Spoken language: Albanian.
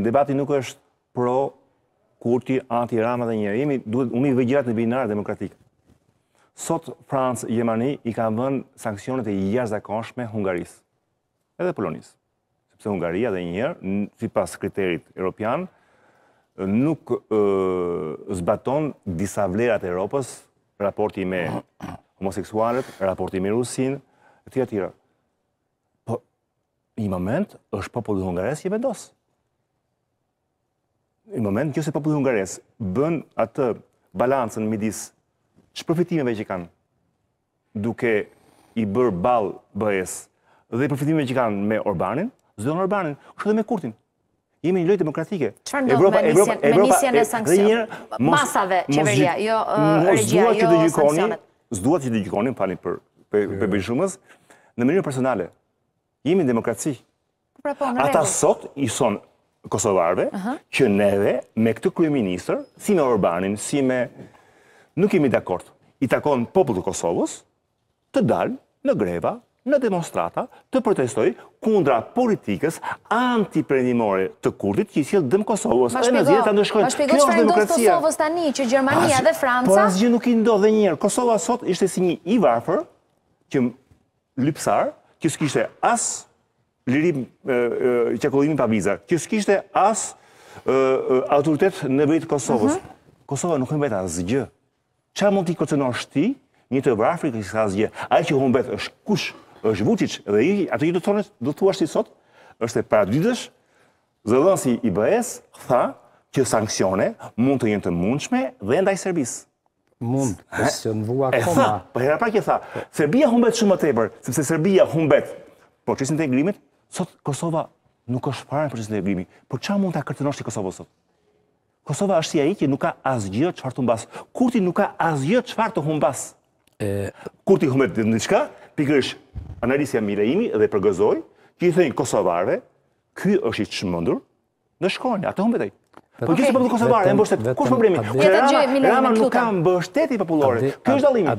në debati nuk është pro kurti, anti, rama dhe njerimi, duhet unë i dhe në binarë demokratikë. Sot, Francë, Gjemani, i ka vënë sankcionet e jashtë Hungarisë, edhe Polonisë. Sepse Hungaria dhe njerë, si pas kriterit Europian, nuk zbaton disa vlerat e Europës, raporti me homoseksualet, raporti me Rusinë, e tjera tjera. Po, një moment, është popullu Hungarisë i vendosë në moment që se popullë hungares bën atë balancën midis që që kanë duke i bërë balë bëhes dhe përfitimeve që kanë me Orbanin, zdojnë në Orbanin, kështë dhe me Kurtin. Jemi një lojtë demokratike. Që farë ndodhë me nisjen e sankcion? Masave, qeveria, jo regjia, jo sankcionet. Zdua që të gjikoni, pani për për bëjshumës, në mënyrë personale. Jemi demokraci. Po, po, Ata sot i sonë kosovarve, që neve me këtë kryeministër, si me Orbanin, si me... Nuk imi dakord. I takon popullë të Kosovës të dalë në greva, në demonstrata, të protestoj kundra politikës antiprenimore të kurdit që i sjellë dëmë Kosovës. Ma shpigo, ma shpigo që fa i ndodhë Kosovës tani, që Gjermania dhe Franca... Por asgjë nuk i ndodhë dhe njerë. Kosovës sot ishte si një i varfër, që lypsar, që s'kishte asë lirim qekullimin pa viza, që s'kishte as autoritet në vëjtë Kosovës. Mhm. Kosovë nuk në vëjtë asgjë. Qa mund t'i kërcenosh ti, një të vrafri kështë i s'ka asgjë. Aja që hunë vëjtë është kush, është vucic, dhe i, atë që do të thua shti sot, është e para dydësh, si i bëhes, tha që sankcione mund të jenë të mundshme dhe ndaj Serbisë. Mund, është në vua koma. E tha, për hera pra kje tha, Serbia humbet shumë më tepër, sepse Serbia humbet procesin të ingrimit, Sot Kosova nuk është para për procesin e vlimi, por qa mund të ti Kosovo sot? Kosova është si a që nuk ka asgjë që të humbas. Kurti nuk ka asgjë që të humbas. E... Kurti humbet diçka? Pikërisht qka, pikrish analisja mire imi dhe përgëzoj, që i thënjë Kosovarve, ky është i qëmëndur, në shkojnë, atë humbet Po gjithë okay. se Kosovarve, e mbështet, kush problemi? Rama nuk ka mbështetje popullore. ky është dallimi.